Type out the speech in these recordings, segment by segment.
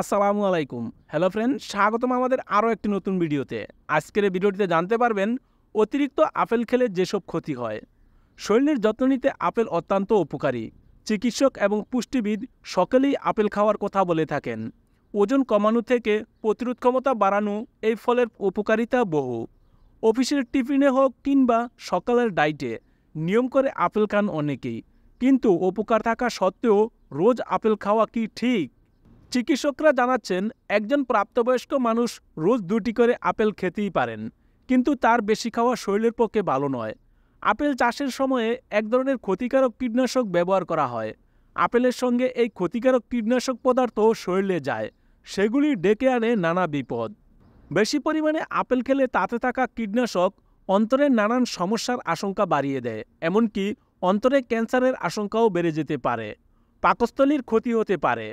আসসালামু আলাইকুম hello friend স্বাগতম আমাদের আরও একটি নতুন ভিডিওতে আজকের এই ভিডিওটিতে জানতে পারবেন অতিরিক্ত আপেল খেলে যেসব ক্ষতি হয় শরীরের যত্ন নিতে আপেল অত্যন্ত উপকারী চিকিৎসক এবং পুষ্টিবিদ সকলেই আপেল খাওয়ার কথা বলে থাকেন ওজন কমানো থেকে প্রতিরোধ ক্ষমতা বাড়ানো এই ফলের উপকারিতা বহু অফিসের টিফিনে হোক কিংবা সকালের ডাইটে নিয়ম করে আপেল খান অনেকেই কিন্তু উপকার থাকা সত্ত্বেও রোজ আপেল খাওয়া কি ঠিক চিকিৎসকরা জানাচ্ছেন একজন প্রাপ্তবয়স্ক মানুষ রোজ দুটি করে আপেল খেতেই পারেন কিন্তু তার বেশি খাওয়া শরীরের পক্ষে ভালো নয় আপেল চাষের সময়ে এক ধরনের ক্ষতিকারক কীটনাশক ব্যবহার করা হয় আপেলের সঙ্গে এই ক্ষতিকারক কীটনাশক পদার্থ শরীরে যায় সেগুলি ডেকে আনে নানা বিপদ বেশি পরিমাণে আপেল খেলে তাতে থাকা কীটনাশক অন্তরের নানান সমস্যার আশঙ্কা বাড়িয়ে দেয় এমনকি অন্তরে ক্যান্সারের আশঙ্কাও বেড়ে যেতে পারে পাকস্থলীর ক্ষতি হতে পারে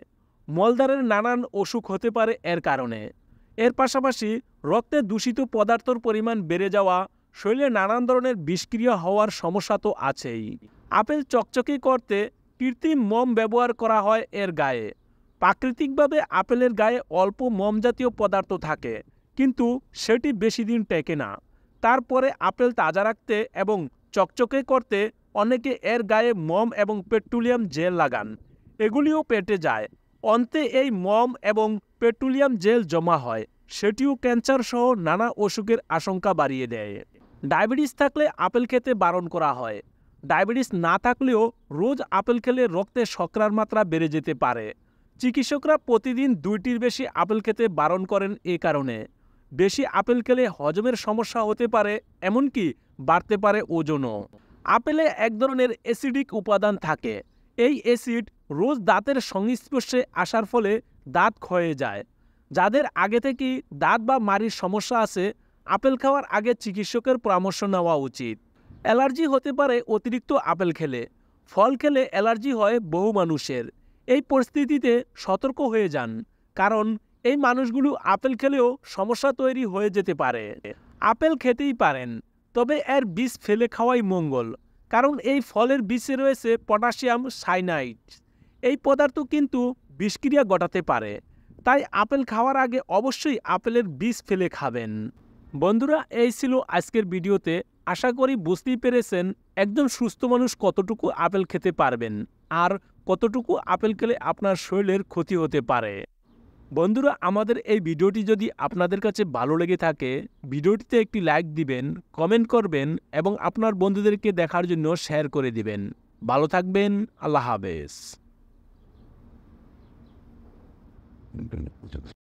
মলদারের নানান অসুখ হতে পারে এর কারণে এর পাশাপাশি রক্তে দূষিত পদার্থর পরিমাণ বেড়ে যাওয়া শরীরে নানান ধরনের বিষক্রিয়া হওয়ার সমস্যা তো আছেই আপেল চকচকে করতে কৃত্রিম মম ব্যবহার করা হয় এর গায়ে প্রাকৃতিকভাবে আপেলের গায়ে অল্প মম জাতীয় পদার্থ থাকে কিন্তু সেটি বেশি দিন টেকে না তারপরে আপেল তাজা রাখতে এবং চকচকে করতে অনেকে এর গায়ে মম এবং পেট্রোলিয়াম জেল লাগান এগুলিও পেটে যায় অন্তে এই মম এবং পেট্রোলিয়াম জেল জমা হয় সেটিও ক্যান্সার সহ নানা অসুখের আশঙ্কা বাড়িয়ে দেয় ডায়াবেটিস থাকলে আপেল খেতে বারণ করা হয় ডায়াবেটিস না থাকলেও রোজ আপেল খেলে রক্তে শকরার মাত্রা বেড়ে যেতে পারে চিকিৎসকরা প্রতিদিন দুইটির বেশি আপেল খেতে বারণ করেন এ কারণে বেশি আপেল খেলে হজমের সমস্যা হতে পারে এমনকি বাড়তে পারে ওজনও আপেলে এক ধরনের অ্যাসিডিক উপাদান থাকে এই অ্যাসিড রোজ দাঁতের সংস্পর্শে আসার ফলে দাঁত ক্ষয়ে যায় যাদের আগে থেকেই দাঁত বা মারির সমস্যা আছে আপেল খাওয়ার আগে চিকিৎসকের পরামর্শ নেওয়া উচিত অ্যালার্জি হতে পারে অতিরিক্ত আপেল খেলে ফল খেলে অ্যালার্জি হয় বহু মানুষের এই পরিস্থিতিতে সতর্ক হয়ে যান কারণ এই মানুষগুলো আপেল খেলেও সমস্যা তৈরি হয়ে যেতে পারে আপেল খেতেই পারেন তবে এর বিষ ফেলে খাওয়াই মঙ্গল কারণ এই ফলের বীজে রয়েছে পটাশিয়াম সাইনাইড এই পদার্থ কিন্তু বিষক্রিয়া ঘটাতে পারে তাই আপেল খাওয়ার আগে অবশ্যই আপেলের বীজ ফেলে খাবেন বন্ধুরা এই ছিল আজকের ভিডিওতে আশা করি বুঝতেই পেরেছেন একদম সুস্থ মানুষ কতটুকু আপেল খেতে পারবেন আর কতটুকু আপেল খেলে আপনার শরীরের ক্ষতি হতে পারে বন্ধুরা আমাদের এই ভিডিওটি যদি আপনাদের কাছে ভালো লেগে থাকে ভিডিওটিতে একটি লাইক দিবেন কমেন্ট করবেন এবং আপনার বন্ধুদেরকে দেখার জন্য শেয়ার করে দিবেন ভালো থাকবেন আল্লাহ হাফেজ